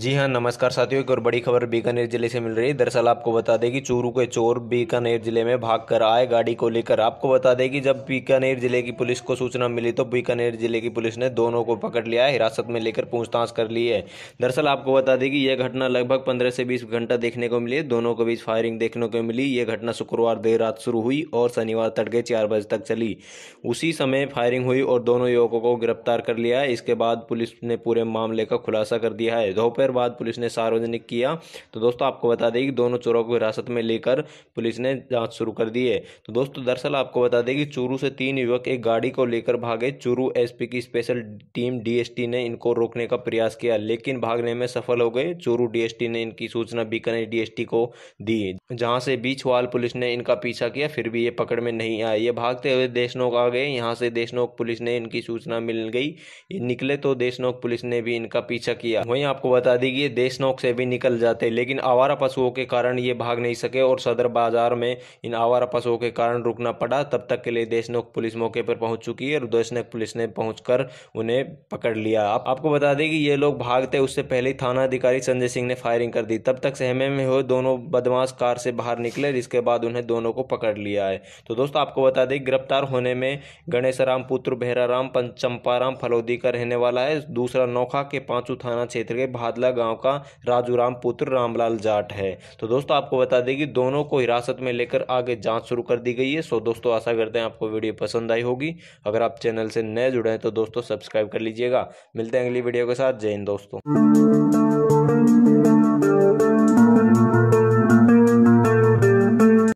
जी हाँ नमस्कार साथियों एक और बड़ी खबर बीकानेर जिले से मिल रही है दरअसल आपको बता दें कि चूरू के चोर बीकानेर जिले में भाग कर आए गाड़ी को लेकर आपको बता दें कि जब बीकानेर जिले की पुलिस को सूचना मिली तो बीकानेर जिले की पुलिस ने दोनों को पकड़ लिया है हिरासत में लेकर पूछताछ कर ली है दरअसल आपको बता दें कि यह घटना लगभग पंद्रह से बीस घंटा देखने को मिली दोनों के बीच फायरिंग देखने को मिली ये घटना शुक्रवार देर रात शुरू हुई और शनिवार तड़के चार बजे तक चली उसी समय फायरिंग हुई और दोनों युवकों को गिरफ्तार कर लिया इसके बाद पुलिस ने पूरे मामले का खुलासा कर दिया है दोपहर दोपहर बाद पुलिस ने सार्वजनिक किया तो दोस्तों आपको बता दें कि दोनों चोरों को हिरासत में लेकर पुलिस ने जांच शुरू कर दी है तो दोस्तों दरअसल आपको बता दें कि चूरू से तीन युवक एक गाड़ी को लेकर भागे चूरू एसपी की स्पेशल टीम डीएसटी ने इनको रोकने का प्रयास किया लेकिन भागने में सफल हो गए चूरू डीएसटी ने इनकी सूचना बीकानेर डीएसटी को दी जहां से बीछवाल पुलिस ने इनका पीछा किया फिर भी ये पकड़ में नहीं आए ये भागते हुए देशनोक आ गए यहाँ से देशनोक पुलिस ने इनकी सूचना मिल गई निकले तो देशनोक पुलिस ने भी इनका पीछा किया वहीं आपको बता बता दें कि ये देश नोक से भी निकल जाते लेकिन आवारा पशुओं के कारण ये भाग नहीं सके और सदर बाजार में इन आवारा पशुओं के कारण रुकना पड़ा तब तक के लिए देशनोक पुलिस मौके पर पहुंच चुकी है और देशनोक पुलिस ने पहुंचकर उन्हें पकड़ लिया आप, आपको बता दें कि ये लोग भागते उससे पहले ही थाना अधिकारी संजय सिंह ने फायरिंग कर दी तब तक सहमे में हुए दोनों बदमाश कार से बाहर निकले जिसके बाद उन्हें दोनों को पकड़ लिया है तो दोस्तों आपको बता दें गिरफ्तार होने में गणेशराम पुत्र भेराराम पंचंपाराम फलोदी का रहने वाला है दूसरा नौखा के पांचों थाना क्षेत्र के भादला बादला गांव का राजू राम पुत्र रामलाल जाट है तो दोस्तों आपको बता दें कि दोनों को हिरासत में लेकर आगे जांच शुरू कर दी गई है सो दोस्तों आशा करते हैं आपको वीडियो पसंद आई होगी अगर आप चैनल से नए जुड़े हैं तो दोस्तों सब्सक्राइब कर लीजिएगा मिलते हैं अगली वीडियो के साथ जय हिंद दोस्तों